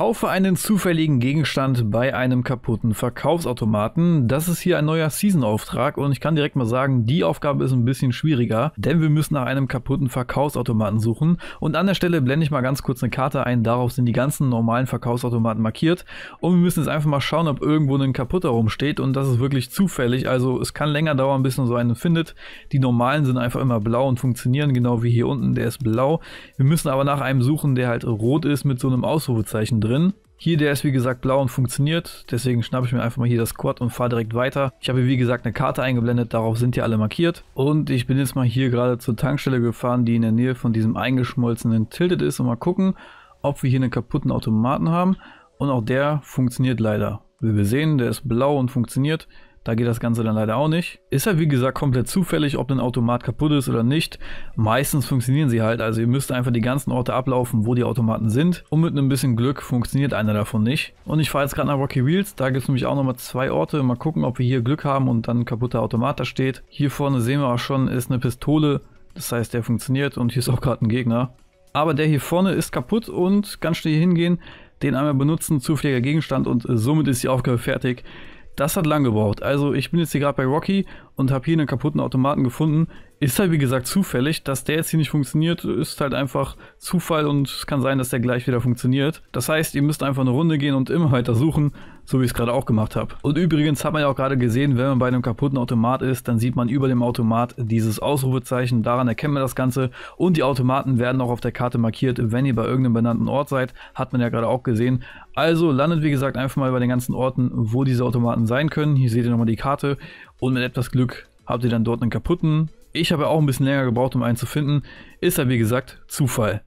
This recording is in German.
Kaufe einen zufälligen Gegenstand bei einem kaputten Verkaufsautomaten. Das ist hier ein neuer Season-Auftrag und ich kann direkt mal sagen, die Aufgabe ist ein bisschen schwieriger, denn wir müssen nach einem kaputten Verkaufsautomaten suchen. Und an der Stelle blende ich mal ganz kurz eine Karte ein, darauf sind die ganzen normalen Verkaufsautomaten markiert. Und wir müssen jetzt einfach mal schauen, ob irgendwo ein kaputter rumsteht und das ist wirklich zufällig. Also es kann länger dauern, bis man so einen findet. Die normalen sind einfach immer blau und funktionieren, genau wie hier unten, der ist blau. Wir müssen aber nach einem suchen, der halt rot ist mit so einem Ausrufezeichen drin drin. Hier, der ist wie gesagt blau und funktioniert, deswegen schnappe ich mir einfach mal hier das Quad und fahre direkt weiter. Ich habe hier wie gesagt eine Karte eingeblendet, darauf sind hier alle markiert. Und ich bin jetzt mal hier gerade zur Tankstelle gefahren, die in der Nähe von diesem eingeschmolzenen Tilted ist und mal gucken, ob wir hier einen kaputten Automaten haben. Und auch der funktioniert leider. Wie wir sehen, der ist blau und funktioniert. Da geht das Ganze dann leider auch nicht. Ist halt wie gesagt komplett zufällig, ob ein Automat kaputt ist oder nicht. Meistens funktionieren sie halt, also ihr müsst einfach die ganzen Orte ablaufen, wo die Automaten sind. Und mit ein bisschen Glück funktioniert einer davon nicht. Und ich fahre jetzt gerade nach Rocky Wheels, da gibt es nämlich auch nochmal zwei Orte. Mal gucken, ob wir hier Glück haben und dann ein kaputter Automat da steht. Hier vorne sehen wir auch schon, ist eine Pistole. Das heißt, der funktioniert und hier ist auch gerade ein Gegner. Aber der hier vorne ist kaputt und ganz schnell hier hingehen, den einmal benutzen, zufälliger Gegenstand und somit ist die Aufgabe fertig. Das hat lang gebraucht. Also ich bin jetzt hier gerade bei Rocky und habe hier einen kaputten Automaten gefunden ist halt wie gesagt zufällig, dass der jetzt hier nicht funktioniert, ist halt einfach Zufall und es kann sein, dass der gleich wieder funktioniert. Das heißt, ihr müsst einfach eine Runde gehen und immer weiter suchen, so wie ich es gerade auch gemacht habe. Und übrigens hat man ja auch gerade gesehen, wenn man bei einem kaputten Automat ist, dann sieht man über dem Automat dieses Ausrufezeichen, daran erkennt man das Ganze und die Automaten werden auch auf der Karte markiert, wenn ihr bei irgendeinem benannten Ort seid, hat man ja gerade auch gesehen. Also landet wie gesagt einfach mal bei den ganzen Orten, wo diese Automaten sein können. Hier seht ihr nochmal die Karte und mit etwas Glück habt ihr dann dort einen kaputten ich habe auch ein bisschen länger gebraucht, um einen zu finden. Ist ja wie gesagt Zufall.